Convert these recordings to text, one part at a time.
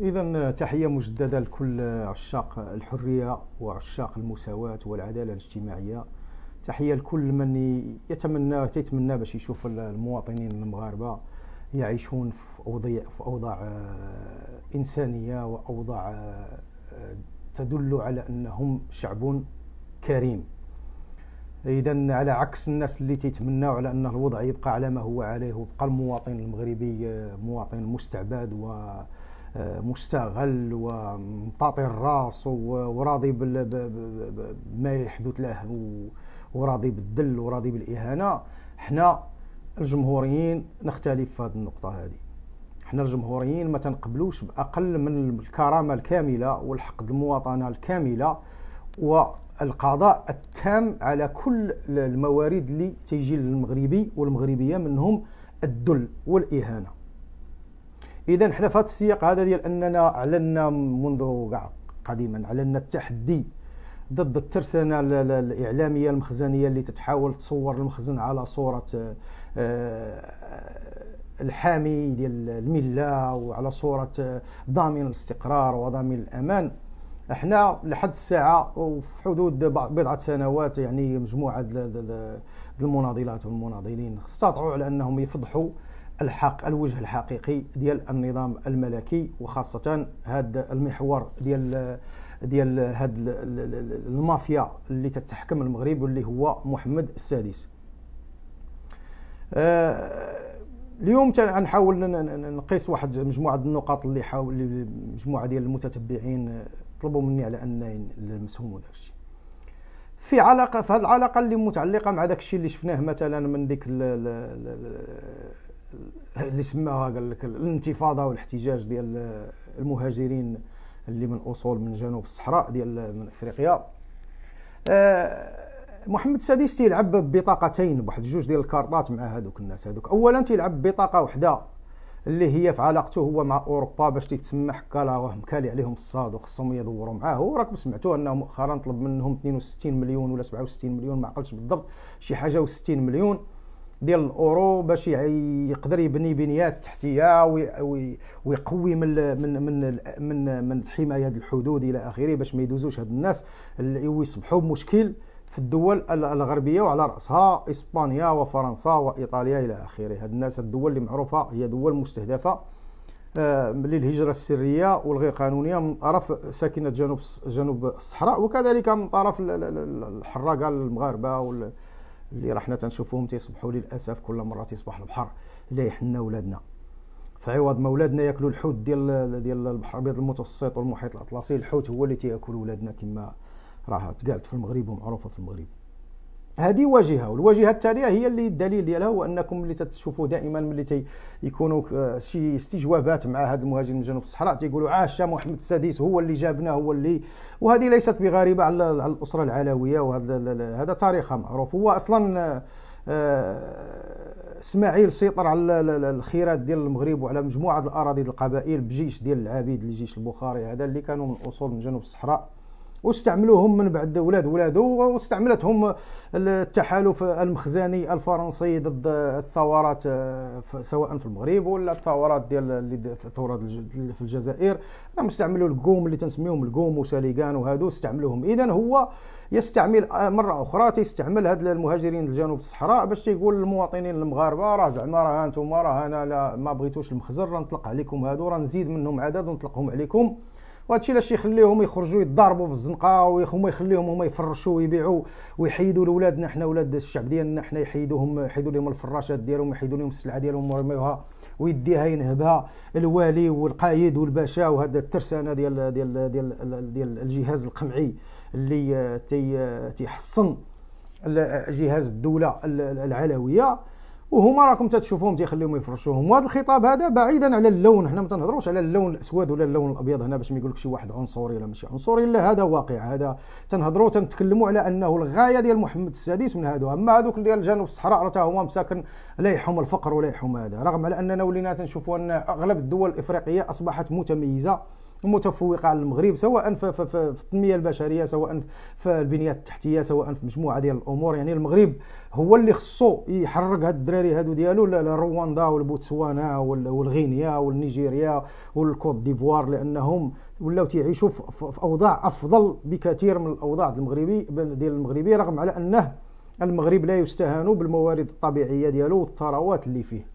إذا آه، تحية مجددة لكل آه، عشاق الحرية وعشاق المساواة والعدالة الاجتماعية تحية لكل من يتمنى تيتمنى باش يشوف المواطنين المغاربة يعيشون في أوضاع في أوضاع آه، إنسانية وأوضاع تدل على أنهم شعب كريم إذا على عكس الناس اللي تيتمناو على أن الوضع يبقى على ما هو عليه ويبقى المواطن المغربي مواطن مستعبد و مستغل ومطاطي الراس وراضي بما يحدث له وراضي بالذل وراضي بالاهانه حنا الجمهوريين نختلف في هذه النقطه هذه حنا الجمهوريين ما تنقبلوش باقل من الكرامه الكامله والحق المواطنه الكامله والقضاء التام على كل الموارد اللي تيجي للمغربي والمغربيه منهم الذل والاهانه اذا حنا في هذا السياق هذا ديال اننا اعلنا منذ كاع قديما اعلنا التحدي ضد الترسانه الاعلاميه المخزنيه اللي تتحاول تصور المخزن على صوره آه، آه، الحامي ديال المله وعلى صوره آه، ضامن الاستقرار وضامن الامان احنا لحد الساعه وفي حدود بضعه سنوات يعني مجموعه المناضلات والمناضلين استطاعوا على انهم يفضحوا الحق الوجه الحقيقي ديال النظام الملكي وخاصه هذا المحور ديال ديال هاد المافيا اللي تتحكم المغرب واللي هو محمد السادس آه، اليوم غنحاول نقيس واحد مجموعه النقاط اللي حاول مجموعه ديال المتتبعين طلبوا مني على ان نلمسهم وداك الشيء في علاقه في هذه العلاقه اللي متعلقه مع داك الشيء اللي شفناه مثلا من ديك اللي سماها قال لك الانتفاضه والاحتجاج ديال المهاجرين اللي من اصول من جنوب الصحراء ديال من افريقيا آه، محمد السادس تيلعب ببطاقتين بواحد جوج ديال الكارطات مع هذوك الناس هذوك اولا تيلعب ببطاقه وحده اللي هي في علاقته هو مع اوروبا باش تيتسمى حكا راه مكالي عليهم الصاد وخصهم يدوروا معاه وراكم سمعتوا انه مؤخرا طلب منهم 62 مليون ولا 67 مليون ما عقلتش بالضبط شي حاجه و60 مليون ديال الاورو باش يقدر يبني بنيات تحتيه ويقوي من من من من, من حمايه الحدود الى اخره باش ما يدوزوش هاد الناس اللي ويصبحوا مشكل في الدول الغربيه وعلى راسها اسبانيا وفرنسا وايطاليا الى اخره هاد الناس الدول اللي معروفه هي دول مستهدفه آه، للهجرة السرية والغير قانونية من طرف ساكنة جنوب جنوب الصحراء وكذلك من طرف الحراقة المغاربة اللي راه حنا تنشوفوهم تيصبحوا للاسف كل مره تيصبح البحر لا يحنا ولادنا فعوض ما ولادنا ياكلوا الحوت ديال ديال البحر الابيض المتوسط والمحيط الاطلسي الحوت هو اللي تياكل ولادنا كما راه تقالت في المغرب ومعروفه في المغرب هذه واجهه والواجهه الثانيه هي اللي الدليل ديالها هو انكم ملي تتشوفوا دائما ملي تيكونوا شي استجوابات مع هذا المهاجر من جنوب الصحراء تيقولوا عاش آه، محمد السادس هو اللي جابنا هو اللي وهذه ليست بغريبه على الاسره العلويه وهذا هذا تاريخها معروف هو اصلا آه، اسماعيل سيطر على الخيرات ديال المغرب وعلى مجموعه الاراضي القبائل بجيش ديال العبيد لجيش البخاري هذا اللي كانوا من اصول من جنوب الصحراء واستعملوهم من بعد ولاد ولاده واستعملتهم التحالف المخزني الفرنسي ضد الثورات آه، سواء في المغرب ولا الثورات ديال اللي الثورات في الجزائر راهم استعملوا القوم اللي تنسميهم القوم وساليكان وهادو استعملوهم اذا هو يستعمل آه، مره اخرى تيستعمل هاد المهاجرين الجنوب الصحراء باش تيقول للمواطنين المغاربه راه زعما راه انتم راه انا لا ما بغيتوش راه نطلق عليكم هادو راه نزيد منهم عدد ونطلقهم عليكم وهادشي علاش يخليهم يخرجوا يضربوا في الزنقه وهما يخليهم هما يفرشوا ويبيعوا ويحيدوا لولادنا حنا ولاد الشعب ديالنا حنا يحيدوهم يحيدوا لهم الفراشات ديالهم يحيدوا لهم السلعه ديالهم ويرميوها ويديها ينهبها الوالي والقايد والباشا وهذا الترسانه ديال ديال ديال ديال الجهاز القمعي اللي تيحصن جهاز الدوله العلويه وهما راكم تتشوفوهم تيخليهم يفرشوهم وهذا الخطاب هذا بعيدا على اللون حنا ما تنهضروش على اللون الاسود ولا اللون الابيض هنا باش ما يقولك لك شي واحد عنصري ولا ماشي عنصري لا هذا واقع هذا تنهضروا تنتكلموا على انه الغايه ديال محمد السادس من هادو اما هذوك ديال جنوب الصحراء راه تا هما مساكن لا يحوم الفقر ولا يحوم هذا رغم على اننا ولينا تنشوفوا ان اغلب الدول الافريقيه اصبحت متميزه المتفوقه على المغرب سواء في, في, في, في التنميه البشريه سواء في البنيه التحتيه سواء في مجموعه ديال الامور يعني المغرب هو اللي خصو يحرك هاد الدراري هادو ديالو لرواندا والبوتسوانا والغينيا والنيجيريا والكوت ديفوار لانهم ولاو تيعيشوا في اوضاع افضل بكثير من الاوضاع المغربي ديال المغربي رغم على انه المغرب لا يستهان بالموارد الطبيعيه ديالو والثروات اللي فيه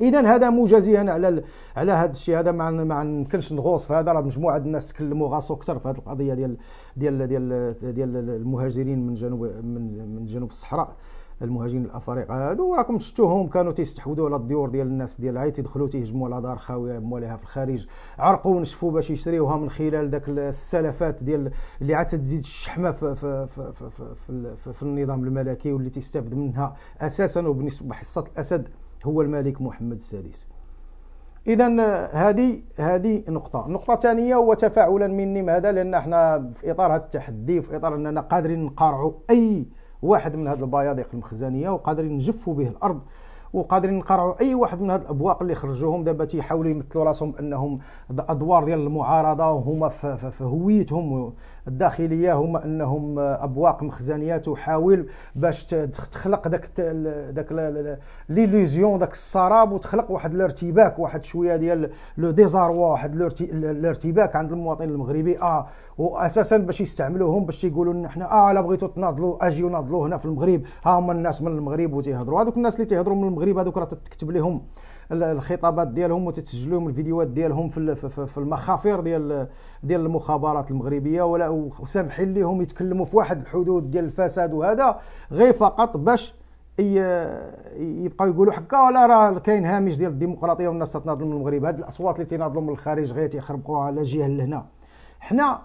اذا هذا موجزيا على على هذا الشيء هذا ما ما يمكنش نغوص في هذا راه مجموعه الناس تكلموا غاصوا اكثر في هذه القضيه ديال ديال ديال ديال المهاجرين من جنوب من من جنوب الصحراء المهاجرين الافارقه هادو راكم شفتوهم كانوا تيستحوذوا على الديور ديال الناس ديال عيط يدخلوا تيهجموا على دار خاويه مولاها في الخارج عرقوا ونشفوا باش يشريوها من خلال داك السلفات ديال اللي عاد تزيد الشحمه في في, في, في, في, في, في, في النظام الملكي واللي تيستافد منها اساسا وبالنسبه حصه الاسد هو الملك محمد السادس اذا هذه هذه نقطه النقطه الثانيه هو تفاعلا مني ماذا لان احنا في اطار هذا التحدي في اطار اننا قادرين نقارعوا اي واحد من هذه البياضيق المخزنيه وقادرين نجفوا به الارض وقادرين نقرعوا اي واحد من هاد الابواق اللي خرجوهم دابا تيحاولوا يمثلوا راسهم انهم ادوار ديال المعارضه وهما في هويتهم الداخليه هما انهم ابواق مخزنيه تحاول باش تخلق داك داك ليليزيون داك السراب وتخلق واحد الارتباك واحد شويه ديال لو ديزاروا واحد الارتباك عند المواطن المغربي اه واساسا باش يستعملوهم باش يقولوا لنا حنا اه لا بغيتوا تناضلوا اجيو ناضلوا هنا في المغرب ها هما الناس من المغرب وتيهضروا هذوك الناس اللي تيهضروا من المغرب هذوك راه تكتب لهم الخطابات ديالهم وتتسجل لهم الفيديوهات ديالهم في في المخافير ديال ديال المخابرات المغربيه ولا وسامحين لهم يتكلموا في واحد الحدود ديال الفساد وهذا غير فقط باش يبقاو يقولوا حكا ولا راه كاين هامش ديال الديمقراطيه والناس تناضل من المغرب هاد الاصوات اللي تناضلوا من الخارج غير تيخربقوها على جهه لهنا حنا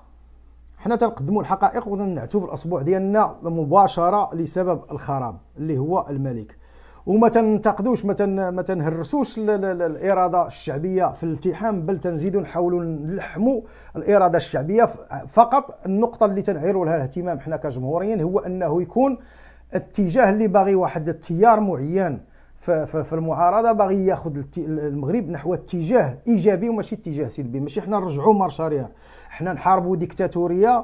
حنا تنقدموا الحقائق ونعتوا بالاصبع ديالنا مباشره لسبب الخراب اللي هو الملك وما تنتقدوش ما ما تنهرسوش الاراده الشعبيه في الالتحام بل تنزيدوا نحاولوا نلحموا الاراده الشعبيه فقط النقطه اللي تنعيروا لها الاهتمام حنا كجمهوريين هو انه يكون اتجاه اللي باغي واحد التيار معين في المعارضه باغي ياخذ المغرب نحو اتجاه ايجابي وماشي اتجاه سلبي ماشي حنا نرجعوا مارش حنا نحاربوا ديكتاتوريه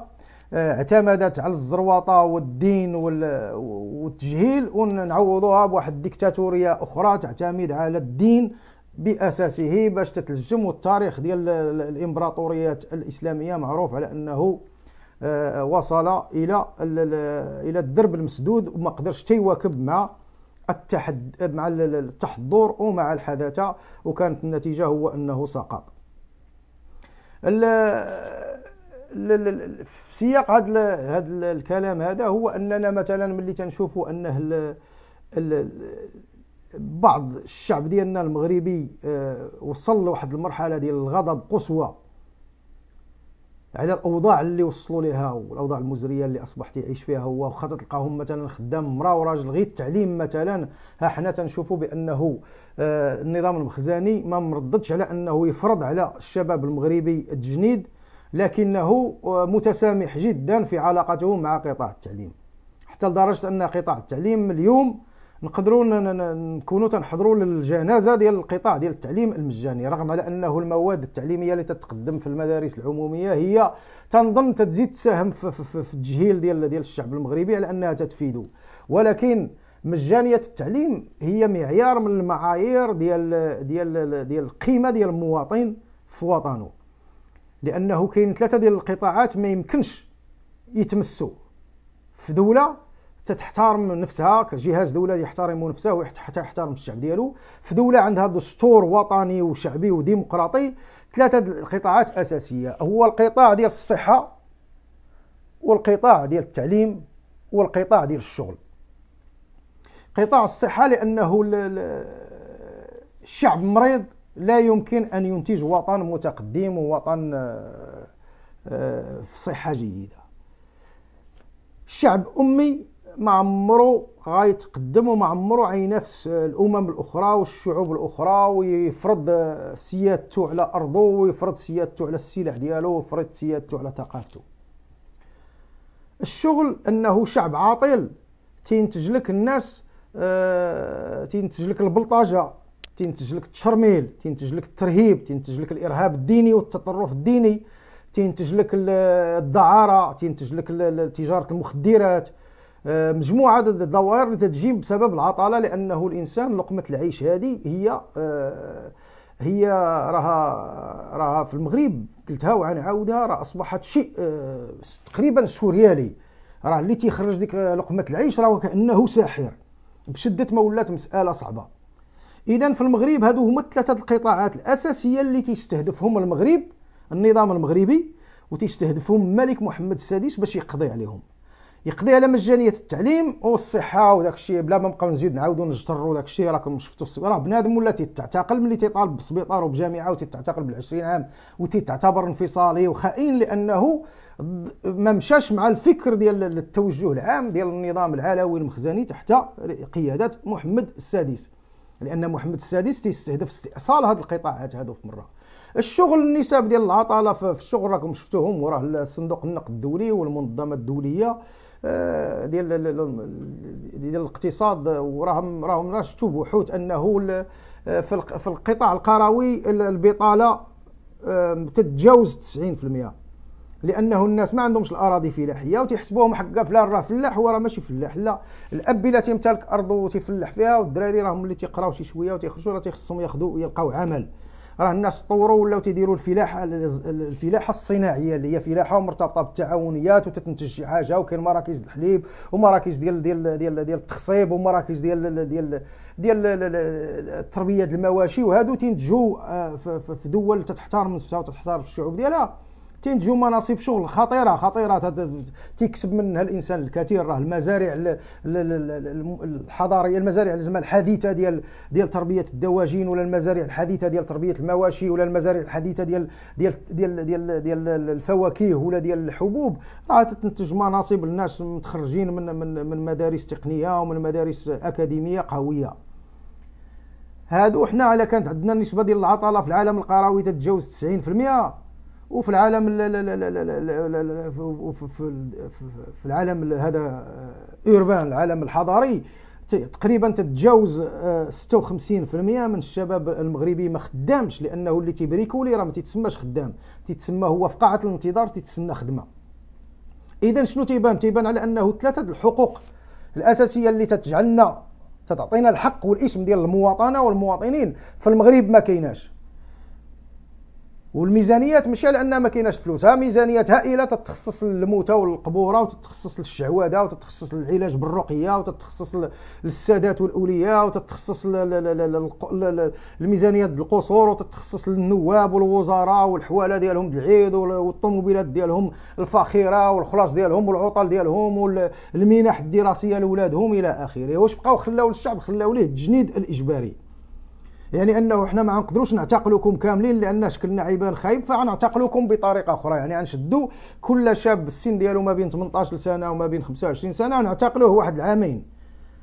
اعتمدت على الزروطه والدين والتجهيل ونعوضوها بواحد الديكتاتوريه اخرى تعتمد على الدين باساسه باش تتلجم والتاريخ ديال الامبراطوريات الاسلاميه معروف على انه آه، وصل الى الى الدرب المسدود وما قدرش تيواكب مع التحد مع التحضر ومع الحداثه وكانت النتيجه هو انه سقط في سياق هذا الكلام هذا هو اننا مثلا ملي تنشوفوا انه بعض الشعب ديالنا المغربي آه، وصل لواحد المرحله ديال الغضب قصوى على الاوضاع اللي وصلوا لها والاوضاع المزريه اللي اصبح يعيش فيها هو واخا تلقاهم مثلا خدام مرا وراجل غير التعليم مثلا ها حنا تنشوفوا بانه آه، النظام المخزاني ما مرددش على انه يفرض على الشباب المغربي التجنيد لكنه آه، متسامح جدا في علاقته مع قطاع التعليم حتى لدرجه ان قطاع التعليم اليوم نقدروا نكونوا تنحضروا للجنازه ديال القطاع ديال التعليم المجاني رغم على انه المواد التعليميه اللي تتقدم في المدارس العموميه هي تنظن تزيد تساهم في, في التجهيل ديال ديال الشعب المغربي على انها تتفيده ولكن مجانيه التعليم هي معيار من المعايير ديال ديال ديال القيمه ديال المواطن في وطنه لانه كاين ثلاثه ديال القطاعات ما يمكنش يتمسوا في دوله تتحترم نفسها كجهاز دوله يحترم نفسه ويحترم الشعب ديالو في دوله عندها دستور وطني وشعبي وديمقراطي ثلاثه القطاعات اساسيه هو القطاع ديال الصحه والقطاع ديال التعليم والقطاع ديال الشغل قطاع الصحه لانه الشعب مريض لا يمكن أن ينتج وطن متقدم ووطن آه، آه، في صحة جيدة الشعب أمي ما عمرو غيتقدم وما عمرو غينافس الامم الاخرى والشعوب الاخرى ويفرض سيادته على ارضه ويفرض سيادته على السلاح ديالو ويفرض سيادته على ثقافته الشغل انه شعب عاطل تينتج لك الناس آه تينتج لك البلطجه تينتج لك التشرميل تينتج لك الترهيب تينتج لك الارهاب الديني والتطرف الديني تينتج لك الدعاره تينتج لك تجاره المخدرات آه، مجموعه الدوائر اللي تتجي بسبب العطاله لانه الانسان لقمه العيش هذه هي آه، هي راها راها في المغرب قلتها عاودها راه اصبحت شيء آه، تقريبا سوريالي راه اللي تيخرج ديك لقمه العيش راه كانه ساحر بشده ما ولات مساله صعبه اذا في المغرب هادو هما الثلاثه القطاعات الاساسيه اللي تيستهدفهم المغرب النظام المغربي وتيستهدفهم الملك محمد السادس باش يقضي عليهم يقضي على مجانيه التعليم والصحه وداك الشيء بلا ما نبقاو نزيد نعاودو نجتروا داك الشيء راكم شفتوا راه بنادم ولا تيتعتقل ملي تيطالب بسبيطار وبجامعه وتيتعتقل بال20 عام وتيتعتبر انفصالي وخائن لانه ما مشاش مع الفكر ديال التوجه العام ديال النظام العلوي المخزني تحت قياده محمد السادس لان يعني محمد السادس تيستهدف استئصال هذه القطاعات هذو في مره الشغل النسب ديال العطاله في الشغل راكم شفتوهم وراه الصندوق النقد الدولي والمنظمه الدوليه آه، ديال ديال الاقتصاد وراهم راهم راه شفتوا بحوث انه آه، في القطاع القروي البطاله آه، تتجاوز 90% لانه الناس ما عندهمش الاراضي فلاحيه وتيحسبوهم حقا فلان راه فلاح هو راه ماشي فلاح لا الاب الا تيمتلك ارض وتيفلح فيها والدراري راهم اللي تيقراو شي شويه وتيخرجوا راه تيخصهم ياخذوا يلقاو عمل راه الناس طوروا ولاو تيديروا الفلاحه الفلاحه الصناعيه اللي هي فلاحه ومرتبطه بالتعاونيات وتتنتج شي حاجه وكاين مراكز الحليب ومراكز ديال ديال ديال ديال التخصيب ومراكز ديال ديال ديال تربيه المواشي وهادو تينتجوا آه، في دول تتحترم نفسها وتتحترم الشعوب ديالها تنتجو مناصب شغل خطيره خطيره تكسب منها الانسان الكثير راه المزارع الحضاريه المزارع زعما الحديثه ديال ديال تربيه الدواجين ولا المزارع الحديثه ديال تربيه المواشي ولا المزارع الحديثه ديال ديال ديال ديال, ديال الفواكه ولا ديال الحبوب راه تنتج مناصب للناس متخرجين من من من مدارس تقنيه ومن مدارس اكاديميه قويه هادو حنا على كانت عندنا النسبه ديال العطاله في العالم القروي تتجاوز 90% وفي العالم في العالم هذا اوربان العالم الحضاري تقريبا تتجاوز 56% من الشباب المغربي ما خدامش لانه اللي تيبريكولي راه ما تيتسماش خدام تيتسمى هو في قاعه الانتظار تيتسنى خدمه اذا شنو تيبان تيبان على انه ثلاثه الحقوق الاساسيه اللي تتجعلنا تتعطينا الحق والاسم ديال المواطنه والمواطنين في المغرب ما كايناش والميزانيات ماشي لان ما كايناش فلوس ها ميزانيات هائله تتخصص للموتى والقبوره وتتخصص للشعوذه وتتخصص للعلاج بالرقيه وتتخصص للسادات والاولياء وتتخصص لميزانيات القصور وتتخصص للنواب والوزراء والحواله ديالهم العيد والطوموبيلات ديالهم الفاخره والخلاص ديالهم والعطل ديالهم والمنح الدراسيه لاولادهم الى اخره واش بقاو خلاو للشعب خلاو ليه التجنيد الاجباري يعني انه حنا ما نقدروش نعتقلوكم كاملين لان شكلنا عيبان خايب فغنعتقلوكم بطريقه اخرى يعني غنشدوا كل شاب السن ديالو ما بين 18 سنه وما بين 25 سنه غنعتقلوه واحد العامين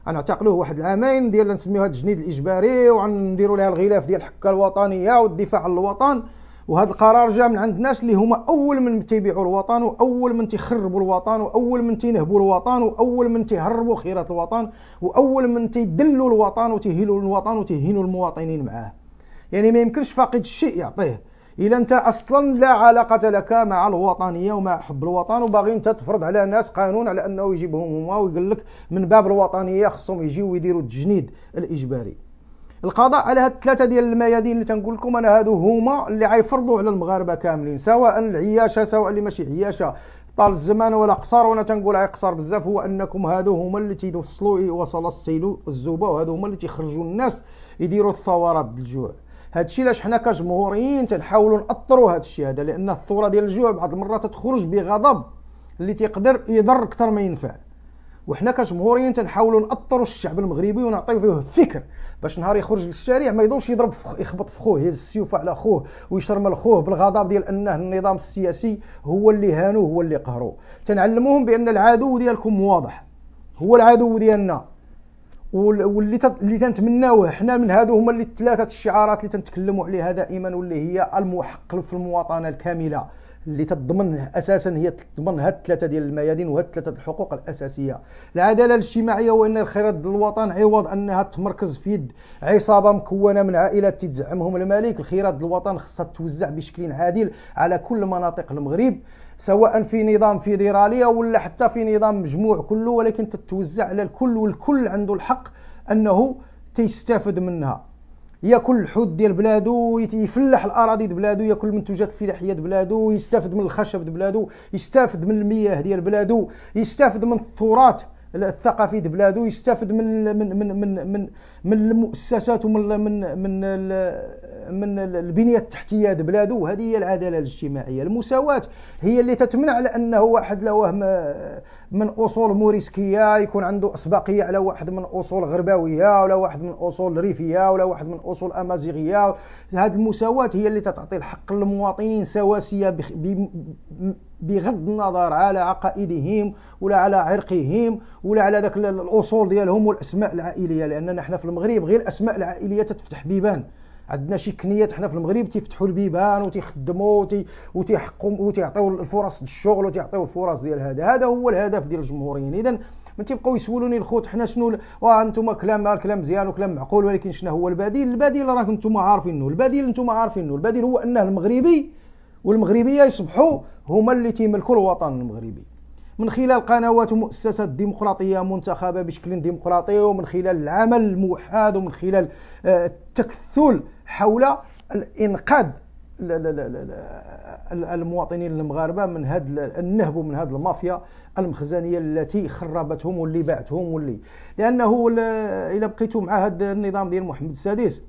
غنعتقلوه واحد العامين ديال نسميوها التجنيد الاجباري وغنديروا لها الغلاف ديال الحكه الوطنيه والدفاع عن الوطن وهذا القرار جاء من عند الناس اللي هما اول من تيبيعوا الوطن واول من تيخربوا الوطن واول من تينهبوا الوطن واول من تيهربوا خيرات الوطن واول من تيدلوا الوطن وتيهيلوا الوطن وتيهينوا المواطنين معاه يعني ما يمكنش فاقد الشيء يعطيه الا انت اصلا لا علاقه لك مع الوطنيه ومع حب الوطن وباغي انت تفرض على الناس قانون على انه يجيبهم هما ويقول لك من باب الوطنيه خصهم يجيو ويديروا التجنيد الاجباري القضاء على هاد الثلاثه ديال الميادين اللي تنقول لكم انا هادو هما اللي غيفرضوا على المغاربه كاملين سواء العياشه سواء اللي ماشي عياشه طال الزمان ولا قصر وانا تنقول عي قصر بزاف هو انكم هادو هما اللي تيوصلوا وصل السيل الزوبه وهادو هما اللي تيخرجوا الناس يديروا الثورات الجوع هادشي علاش حنا كجمهوريين تنحاولوا ناثروا هادشي هذا لان الثوره ديال الجوع بعض المرات تخرج بغضب اللي تيقدر يضر اكثر ما ينفع وحنا كجمهوريين تنحاولوا ناثروا الشعب المغربي ونعطيو فيه فكر باش نهار يخرج للشارع ما يدورش يضرب فخ... يخبط في خوه يهز السيوف على خوه ويشرمل خوه بالغضب ديال انه النظام السياسي هو اللي هانو هو اللي قهرو تنعلموهم بان العدو ديالكم واضح هو العدو ديالنا واللي اللي تنتمناوه حنا من هادو هما اللي ثلاثه الشعارات اللي تنتكلموا عليها دائما واللي هي المحق في المواطنه الكامله اللي تضمن اساسا هي تضمن هاد الثلاثه ديال الميادين وهاد الثلاثه الحقوق الاساسيه العداله الاجتماعيه وان الخير ضد الوطن عوض انها تمركز في يد عصابه مكونه من عائلات تزعمهم الملك الخيرات الوطن خصها توزع بشكل عادل على كل مناطق المغرب سواء في نظام فيدرالي ولا حتى في نظام مجموع كله ولكن تتوزع على الكل والكل عنده الحق انه تيستافد منها ياكل الحوت ديال بلادو يفلح الاراضي ديال بلادو ياكل المنتوجات الفلاحيه ديال بلادو يستافد من الخشب ديال بلادو يستافد من المياه ديال بلادو يستافد من التراث الثقافي د بلادو يستافد من من من من من, من المؤسسات ومن من من من البنيه التحتيه د بلادو هذه هي العداله الاجتماعيه المساواه هي اللي تتمنع على انه واحد لوه من اصول موريسكيه يكون عنده اسبقيه على واحد من اصول غرباويه ولا واحد من اصول ريفيه ولا واحد من اصول امازيغيه هذه المساواه هي اللي تعطي الحق للمواطنين سواسيه بغض النظر على عقائدهم ولا على عرقهم ولا على ذاك الاصول ديالهم والاسماء العائليه لاننا حنا في المغرب غير الاسماء العائليه تتفتح بيبان عندنا شي كنيات حنا في المغرب تيفتحوا البيبان وتيخدموا وتيحقوا وتيعطيو الفرص الشغل وتيعطيو الفرص ديال هذا هذا هو الهدف ديال الجمهوريين اذا ما تيبقاو يسولوني الخوت حنا شنو وانتم كلام كلام مزيان وكلام معقول ولكن شنو هو البديل البديل راك انتم عارفينه البديل انتم عارفينه البديل هو انه المغربي والمغربيه يصبحوا هما اللي تيملكوا الوطن المغربي من خلال قنوات ومؤسسات ديمقراطيه منتخبه بشكل ديمقراطي ومن خلال العمل الموحد ومن خلال آه، التكثل حول الانقاذ المواطنين المغاربه من هذا النهب ومن هذه المافيا المخزنيه التي خربتهم واللي باعتهم واللي لانه الا بقيتوا مع هذا النظام ديال محمد السادس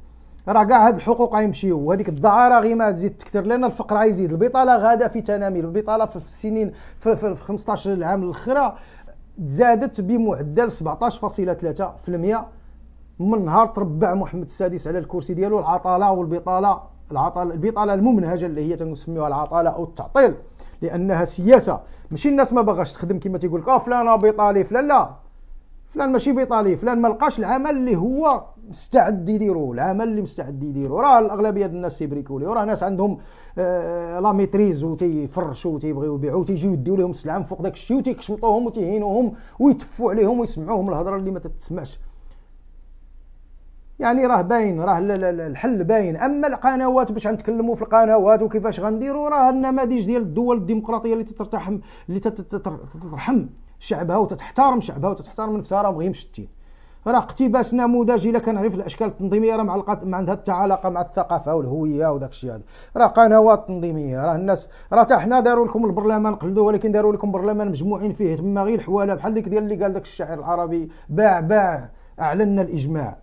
راه كاع هاد الحقوق غيمشيو وهذيك الدعاره غير غيما تزيد تكثر لان الفقر غيزيد البطاله غادا في تنامي البطاله في السنين في, في 15 العام الاخيره تزادت بمعدل 17.3% من نهار تربع محمد السادس على الكرسي ديالو العطاله والبطاله العطاله البطاله الممنهجه اللي هي تنسميوها العطاله او التعطيل لانها سياسه ماشي الناس ما باغاش تخدم كما تيقول لك أه، فلان بيطالي فلان لا فلان ماشي بيطالي فلان ما لقاش العمل اللي هو مستعد يديروا العمل اللي مستعد يديروا راه الاغلبيه ديال الناس تيبريكولي راه ناس عندهم آه، لا ميتريز و وتيبغيو يبيعوا تيجيو يديو لهم السلعه من فوق داك الشيء وتيكشمطوهم وتيهينوهم ويتفوا عليهم ويسمعوهم الهضره اللي ما تتسمعش يعني راه باين راه الحل باين اما القنوات باش نتكلموا في القنوات وكيفاش غنديروا راه النماذج ديال الدول الديمقراطيه اللي تترحم اللي تترحم شعبها وتتحترم شعبها وتتحترم نفسها راه مغيمشتين راه اقتباس نموذجي الا في الاشكال التنظيميه راه معلقات ما عندها حتى علاقه مع الثقافه والهويه وداك الشيء هذا راه قنوات تنظيميه راه الناس راه حتى حنا داروا لكم البرلمان قلدوه ولكن داروا لكم برلمان مجموعين فيه تما غير الحواله بحال ديك ديال اللي قال داك الشاعر العربي باع باع اعلنا الاجماع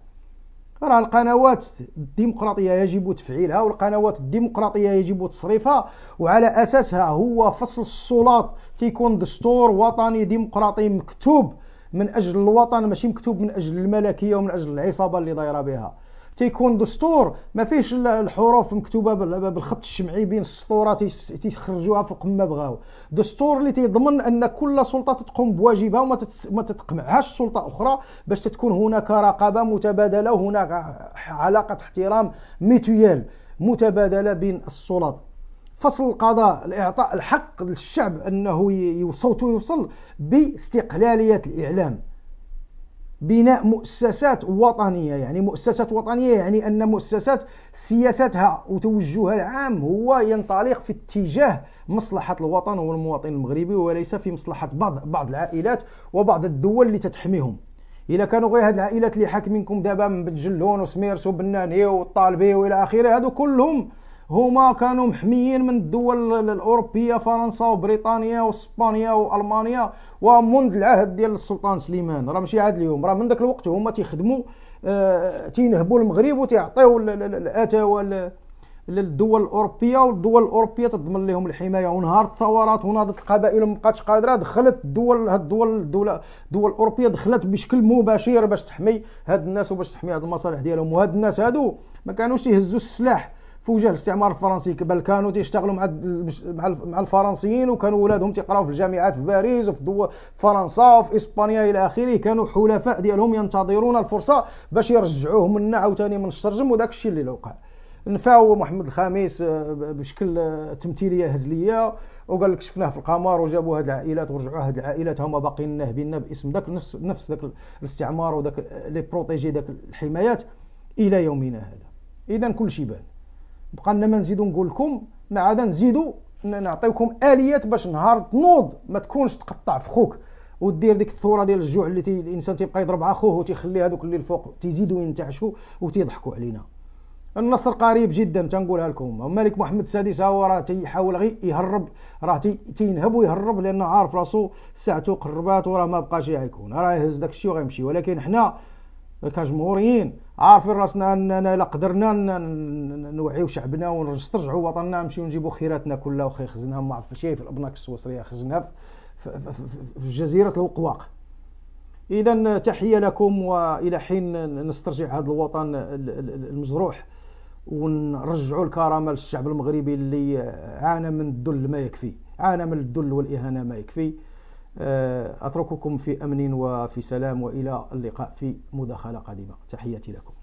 راه القنوات الديمقراطية يجب تفعيلها والقنوات الديمقراطية يجب تصريفها وعلى أساسها هو فصل السلطات تيكون دستور وطني ديمقراطي مكتوب من اجل الوطن ماشي مكتوب من اجل الملكيه ومن اجل العصابه اللي دايره بها تيكون دستور ما فيهش الحروف مكتوبه بالخط الشمعي بين السطوره تيخرجوها فوق ما بغاو دستور اللي تيضمن ان كل سلطه تقوم بواجبها وما تتقمعهاش سلطه اخرى باش تكون هناك رقابه متبادله وهناك علاقه احترام ميتويال متبادله بين السلطات فصل القضاء لاعطاء الحق للشعب انه صوته يوصل باستقلاليه الاعلام بناء مؤسسات وطنيه يعني مؤسسات وطنيه يعني ان مؤسسات سياستها وتوجهها العام هو ينطلق في اتجاه مصلحه الوطن والمواطن المغربي وليس في مصلحه بعض بعض العائلات وبعض الدول اللي تتحميهم إذا كانوا غير هاد العائلات اللي حاكمينكم دابا من بن جلون وسميرس وبناني والطالبي والى اخره هادو كلهم هما كانوا محميين من الدول الاوروبيه فرنسا وبريطانيا واسبانيا والمانيا ومنذ العهد ديال السلطان سليمان راه ماشي عاد اليوم راه من ذاك الوقت هما تيخدموا آه تينهبوا المغرب وتيعطيو الاتاوه للدول الاوروبيه والدول الاوروبيه تضمن لهم الحمايه ونهار الثورات ونهضه القبائل وما بقاتش قادره دخلت الدول هاد الدول الدول الدول الاوروبيه دخلت بشكل مباشر باش تحمي هاد الناس وباش تحمي هاد المصالح ديالهم وهاد الناس هادو ما كانوش يهزوا السلاح في وجه الاستعمار الفرنسي بل كانوا تيشتغلوا مع مع الفرنسيين وكانوا ولادهم تيقراو في الجامعات في باريس وفي دول فرنسا وفي اسبانيا الى اخره كانوا حلفاء ديالهم ينتظرون الفرصه باش يرجعوهم لنا عاوتاني من الشرجم وداك الشيء اللي وقع نفاو محمد الخامس آه، بشكل آه، تمثيليه هزليه وقال لك شفناه في القمر وجابوا هاد العائلات ورجعوا هاد العائلات هما باقيين لنا باسم داك نفس نفس داك الاستعمار وداك آه، لي بروتيجي داك الحمايات الى يومنا هذا اذا كل شيء بان بقى لنا ما نزيدو نقول لكم ما عاد نزيدو نعطيوكم اليات باش نهار تنوض ما تكونش تقطع في خوك ودير ديك الثوره ديال الجوع اللي تي الانسان تيبقى يضرب اخوه وتيخلي هذوك اللي الفوق تيزيدوا ينتعشوا وتيضحكوا علينا النصر قريب جدا تنقولها لكم الملك محمد السادس هو راه تيحاول غير يهرب راه تينهب ويهرب لانه عارف راسو ساعته قربات وراه ما بقاش يعيكون راه يهز داك الشيء وغيمشي ولكن حنا كجمهوريين عارفين راسنا اننا الا قدرنا نوعيو شعبنا ونسترجعوا وطننا نمشيو نجيبوا خيراتنا كلها وخي خزناها ما عرف ماشي في الابناك السويسريه خزناها في, في, في, في جزيره الوقواق اذا تحيه لكم والى حين نسترجع هذا الوطن المجروح ونرجعوا الكرامه للشعب المغربي اللي عانى من الذل ما يكفي عانى من الذل والاهانه ما يكفي أترككم في أمن وفي سلام وإلى اللقاء في مداخلة قادمة تحياتي لكم